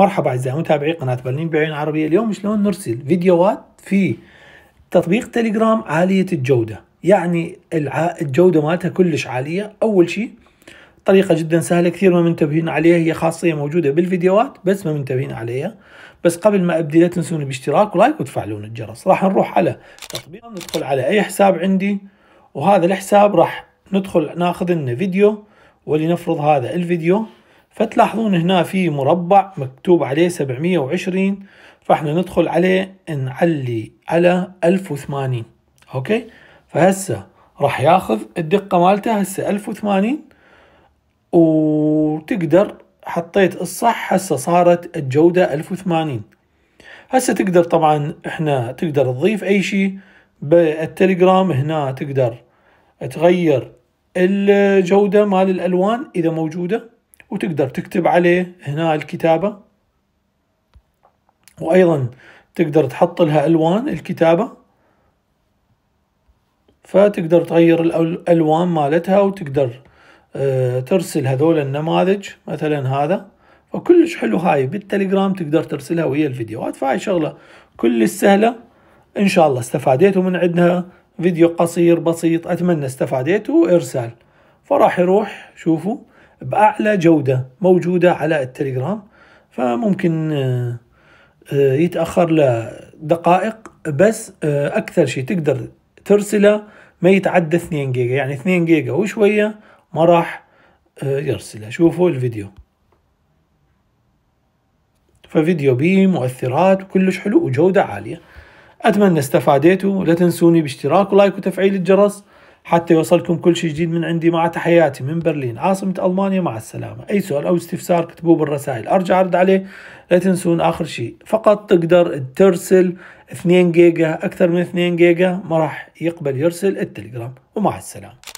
مرحبا أعزائي متابعي قناة برلين بعين عربية اليوم شلون نرسل فيديوهات في تطبيق تليجرام عالية الجودة يعني الجودة مالتها كلش عالية أول شيء طريقة جدا سهلة كثير ما منتبهين عليها هي خاصية موجودة بالفيديوهات بس ما منتبهين عليها بس قبل ما ابدي لا تنسون الاشتراك ولايك وتفعلون الجرس راح نروح على تطبيق ندخل على اي حساب عندي وهذا الحساب راح ندخل ناخذ لنا فيديو ولنفرض هذا الفيديو فتلاحظون هنا في مربع مكتوب عليه 720 فاحنا ندخل عليه نعلي على 1080 اوكي فهسه راح ياخذ الدقه مالته هسه 1080 وتقدر حطيت الصح هسه صارت الجوده 1080 هسه تقدر طبعا احنا تقدر تضيف اي شيء بالتليجرام هنا تقدر تغير الجوده مال الالوان اذا موجوده وتقدر تكتب عليه هنا الكتابة وأيضا تقدر تحط لها ألوان الكتابة فتقدر تغير الألوان مالتها وتقدر آه، ترسل هذول النماذج مثلا هذا فكلش حلو هاي بالتليجرام تقدر ترسلها ويا الفيديوهات فهاي شغلة كلش سهلة إن شاء الله استفاديتوا من عندها فيديو قصير بسيط أتمنى استفاديتوا وإرسال فراح يروح شوفوا باعلى جوده موجوده على التليجرام فممكن آه، آه، يتاخر لدقائق بس آه، اكثر شيء تقدر ترسله ما يتعدى 2 جيجا يعني 2 جيجا وشويه ما راح يرسله شوفوا الفيديو ففيديو بيه مؤثرات وكلش حلو وجودة عالية أتمنى استفاديتوا لا تنسوني باشتراك ولايك وتفعيل الجرس حتى يوصلكم كل شيء جديد من عندي مع تحياتي من برلين عاصمة ألمانيا مع السلامة أي سؤال أو استفسار كتبوه بالرسائل أرجع أرد عليه لا تنسون آخر شيء فقط تقدر ترسل 2 جيجا أكثر من 2 جيجا ما راح يقبل يرسل التليجرام ومع السلامة